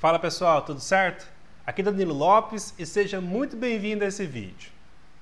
Fala pessoal, tudo certo? Aqui é Danilo Lopes e seja muito bem-vindo a esse vídeo.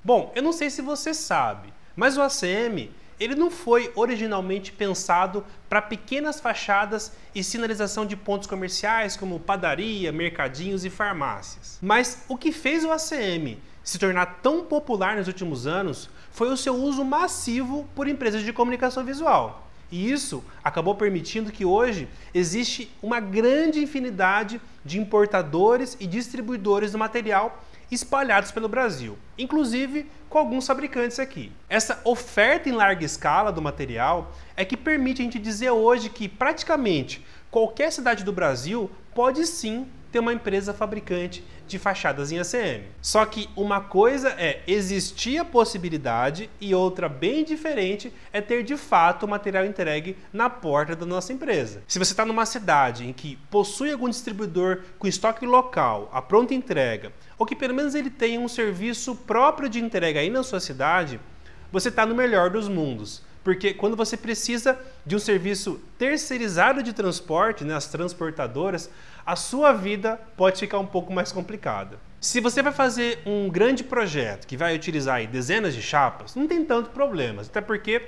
Bom, eu não sei se você sabe, mas o ACM ele não foi originalmente pensado para pequenas fachadas e sinalização de pontos comerciais como padaria, mercadinhos e farmácias. Mas o que fez o ACM se tornar tão popular nos últimos anos foi o seu uso massivo por empresas de comunicação visual. E isso acabou permitindo que hoje existe uma grande infinidade de importadores e distribuidores do material espalhados pelo Brasil, inclusive com alguns fabricantes aqui. Essa oferta em larga escala do material é que permite a gente dizer hoje que praticamente qualquer cidade do Brasil pode sim ter uma empresa fabricante de fachadas em ACM. Só que uma coisa é existir a possibilidade e outra bem diferente é ter de fato o material entregue na porta da nossa empresa. Se você está numa cidade em que possui algum distribuidor com estoque local, a pronta entrega, ou que pelo menos ele tenha um serviço próprio de entrega aí na sua cidade, você está no melhor dos mundos. Porque quando você precisa de um serviço terceirizado de transporte, nas né, transportadoras, a sua vida pode ficar um pouco mais complicada. Se você vai fazer um grande projeto que vai utilizar dezenas de chapas, não tem tanto problemas, até porque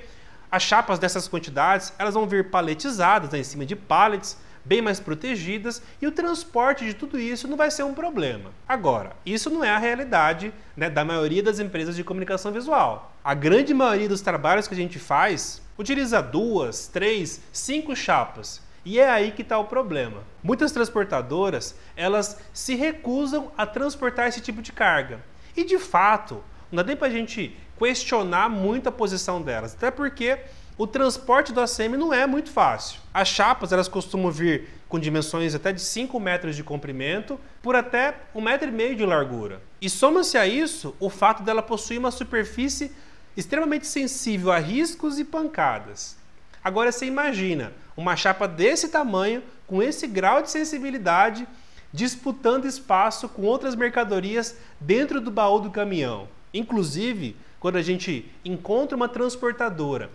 as chapas dessas quantidades elas vão vir paletizadas né, em cima de pallets bem mais protegidas e o transporte de tudo isso não vai ser um problema. Agora, isso não é a realidade né, da maioria das empresas de comunicação visual. A grande maioria dos trabalhos que a gente faz utiliza duas, três, cinco chapas. E é aí que está o problema. Muitas transportadoras elas se recusam a transportar esse tipo de carga. E de fato, não dá tempo a gente questionar muito a posição delas, até porque o transporte do ACM não é muito fácil. As chapas elas costumam vir com dimensões até de 5 metros de comprimento por até 1,5 metro e meio de largura. E soma-se a isso o fato dela possuir uma superfície extremamente sensível a riscos e pancadas. Agora você imagina uma chapa desse tamanho, com esse grau de sensibilidade, disputando espaço com outras mercadorias dentro do baú do caminhão. Inclusive, quando a gente encontra uma transportadora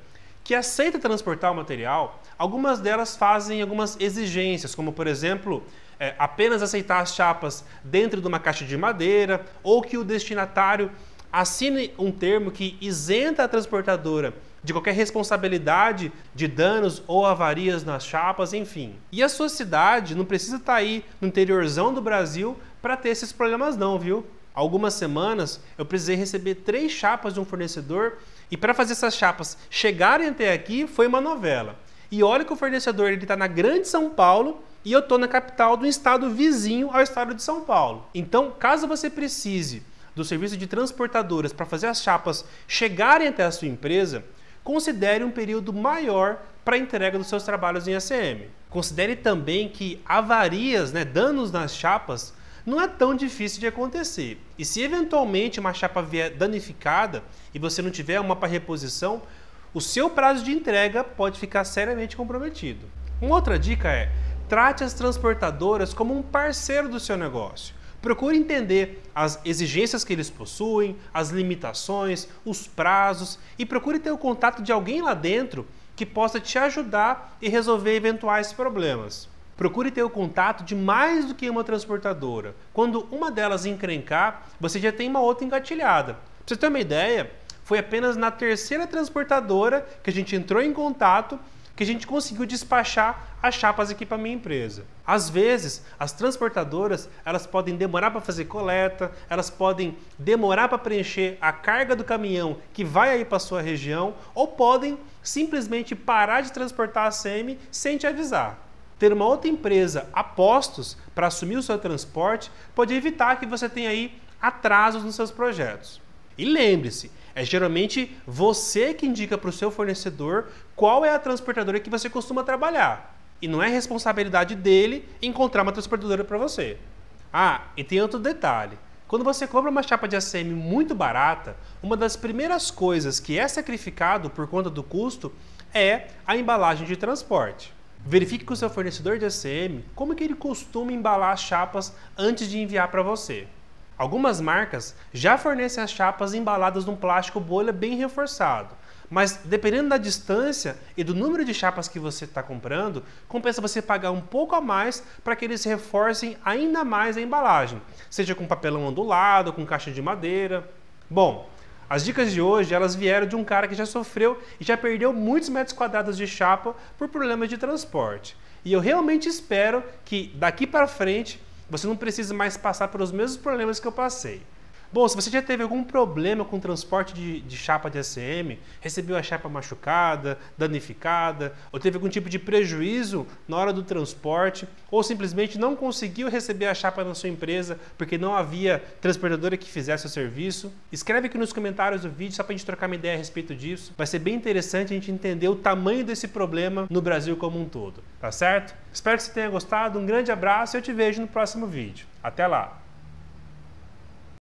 que aceita transportar o material, algumas delas fazem algumas exigências, como por exemplo, é, apenas aceitar as chapas dentro de uma caixa de madeira ou que o destinatário assine um termo que isenta a transportadora de qualquer responsabilidade de danos ou avarias nas chapas, enfim. E a sua cidade não precisa estar tá aí no interiorzão do Brasil para ter esses problemas não, viu? Algumas semanas eu precisei receber três chapas de um fornecedor e para fazer essas chapas chegarem até aqui foi uma novela. E olha que o fornecedor ele está na Grande São Paulo e eu estou na capital do estado vizinho ao estado de São Paulo. Então, caso você precise do serviço de transportadoras para fazer as chapas chegarem até a sua empresa, considere um período maior para a entrega dos seus trabalhos em ACM. Considere também que avarias, né, danos nas chapas, não é tão difícil de acontecer. E se eventualmente uma chapa vier danificada e você não tiver uma para reposição, o seu prazo de entrega pode ficar seriamente comprometido. Uma outra dica é: trate as transportadoras como um parceiro do seu negócio. Procure entender as exigências que eles possuem, as limitações, os prazos e procure ter o contato de alguém lá dentro que possa te ajudar e resolver eventuais problemas procure ter o contato de mais do que uma transportadora. Quando uma delas encrencar, você já tem uma outra engatilhada. Pra você ter uma ideia, foi apenas na terceira transportadora que a gente entrou em contato que a gente conseguiu despachar as chapas aqui para minha empresa. Às vezes, as transportadoras, elas podem demorar para fazer coleta, elas podem demorar para preencher a carga do caminhão que vai aí para sua região ou podem simplesmente parar de transportar a semi sem te avisar. Ter uma outra empresa a postos para assumir o seu transporte pode evitar que você tenha aí atrasos nos seus projetos. E lembre-se, é geralmente você que indica para o seu fornecedor qual é a transportadora que você costuma trabalhar. E não é responsabilidade dele encontrar uma transportadora para você. Ah, e tem outro detalhe. Quando você compra uma chapa de ACM muito barata, uma das primeiras coisas que é sacrificado por conta do custo é a embalagem de transporte. Verifique com o seu fornecedor de ACM como que ele costuma embalar as chapas antes de enviar para você. Algumas marcas já fornecem as chapas embaladas num plástico bolha bem reforçado, mas dependendo da distância e do número de chapas que você está comprando, compensa você pagar um pouco a mais para que eles reforcem ainda mais a embalagem, seja com papelão ondulado, com caixa de madeira. Bom, as dicas de hoje, elas vieram de um cara que já sofreu e já perdeu muitos metros quadrados de chapa por problemas de transporte. E eu realmente espero que daqui para frente você não precise mais passar pelos mesmos problemas que eu passei. Bom, se você já teve algum problema com transporte de, de chapa de ACM, recebeu a chapa machucada, danificada, ou teve algum tipo de prejuízo na hora do transporte, ou simplesmente não conseguiu receber a chapa na sua empresa porque não havia transportadora que fizesse o serviço, escreve aqui nos comentários do vídeo só para a gente trocar uma ideia a respeito disso. Vai ser bem interessante a gente entender o tamanho desse problema no Brasil como um todo, tá certo? Espero que você tenha gostado, um grande abraço e eu te vejo no próximo vídeo. Até lá!